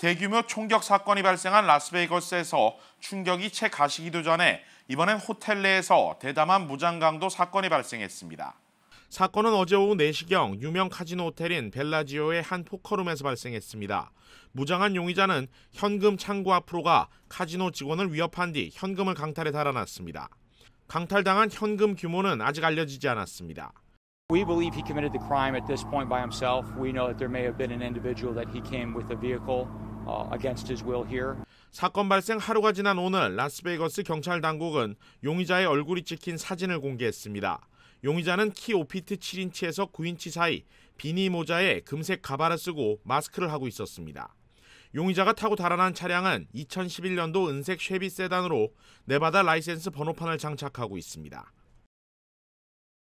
대규모 총격 사건이 발생한 라스베이거스에서 충격이 채 가시기도 전에 이번엔 호텔 내에서 대담한 무장강도 사건이 발생했습니다. 사건은 어제 오후 4시경 유명 카지노 호텔인 벨라지오의 한 포커룸에서 발생했습니다. 무장한 용의자는 현금 창구 앞으로 가 카지노 직원을 위협한 뒤 현금을 강탈해 달아났습니다. 강탈당한 현금 규모는 아직 알려지지 않았습니다. We believe he committed the crime at this point by himself. We know that there may have been an individual that he came with a vehicle. 어, 사건 발생 하루가 지난 오늘 라스베이거스 경찰 당국은 용의자의 얼굴이 찍힌 사진을 공개했습니다. 용의자는 키 5피트 7인치에서 9인치 사이 비니 모자에 금색 가발을 쓰고 마스크를 하고 있었습니다. 용의자가 타고 달아난 차량은 2011년도 은색 쉐비 세단으로 네바다 라이센스 번호판을 장착하고 있습니다.